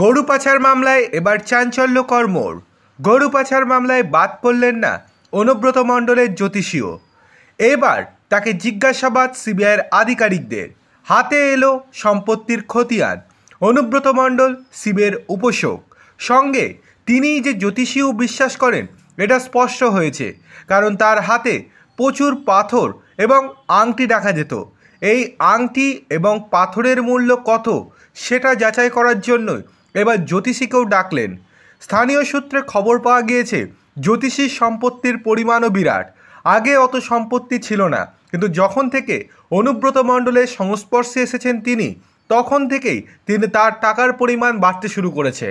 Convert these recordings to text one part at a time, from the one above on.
গরু পাচার মামলায় এবার চাঞ্চল্য কর্মর গরু পাচার মামলায় বাদ পড়লেন না অনুব্রত মণ্ডলের জ্যোতিষীও এবার তাকে জিজ্ঞাসাবাদ সিবিআইয়ের আধিকারিকদের হাতে এলো সম্পত্তির খতিয়ান অনুব্রত মণ্ডল শিবের উপশোক সঙ্গে তিনি যে জ্যোতিষীও বিশ্বাস করেন এটা স্পষ্ট হয়েছে কারণ তার হাতে প্রচুর পাথর এবং আংটি দেখা যেত এই আংটি এবং পাথরের মূল্য কত সেটা যাচাই করার জন্যই এবার জ্যোতিষীকেও ডাকলেন স্থানীয় সূত্রে খবর পাওয়া গিয়েছে জ্যোতিষীর সম্পত্তির পরিমাণও বিরাট আগে অত সম্পত্তি ছিল না কিন্তু যখন থেকে অনুব্রত মণ্ডলের সংস্পর্শে এসেছেন তিনি তখন থেকেই তিনি তার টাকার পরিমাণ বাড়তে শুরু করেছে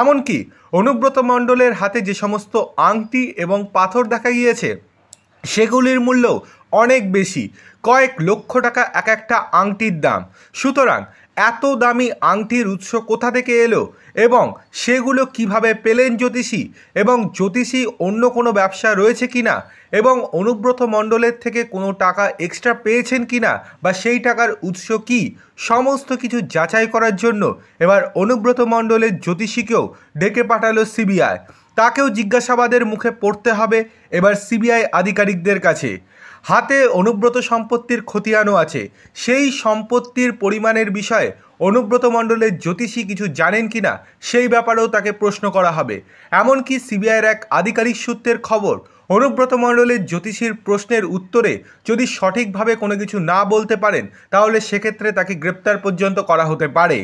এমনকি অনুব্রত মণ্ডলের হাতে যে সমস্ত আংটি এবং পাথর দেখা গিয়েছে সেগুলির মূল্য অনেক বেশি কয়েক লক্ষ টাকা এক একটা আংটির দাম সুতরাং এত দামি আংটির উৎস কোথা থেকে এলো এবং সেগুলো কিভাবে পেলেন জ্যোতিষী এবং জ্যোতিষী অন্য কোনো ব্যবসা রয়েছে কি না এবং অনুব্রত মণ্ডলের থেকে কোনো টাকা এক্সট্রা পেয়েছেন কি না বা সেই টাকার উৎস কি সমস্ত কিছু যাচাই করার জন্য এবার অনুব্রত মণ্ডলের জ্যোতিষীকেও ডেকে পাঠালো সিবিআই তাকেও জিজ্ঞাসাবাদের মুখে পড়তে হবে এবার সিবিআই আধিকারিকদের কাছে হাতে অনুব্রত সম্পত্তির খতিয়ানও আছে সেই সম্পত্তির পরিমাণের বিষয়ে অনুব্রত মণ্ডলের জ্যোতিষী কিছু জানেন কি না সেই ব্যাপারেও তাকে প্রশ্ন করা হবে এমনকি সিবিআইয়ের এক আধিকারিক সূত্রের খবর অনুব্রত মণ্ডলের জ্যোতিষীর প্রশ্নের উত্তরে যদি সঠিকভাবে কোনো কিছু না বলতে পারেন তাহলে সেক্ষেত্রে তাকে গ্রেপ্তার পর্যন্ত করা হতে পারে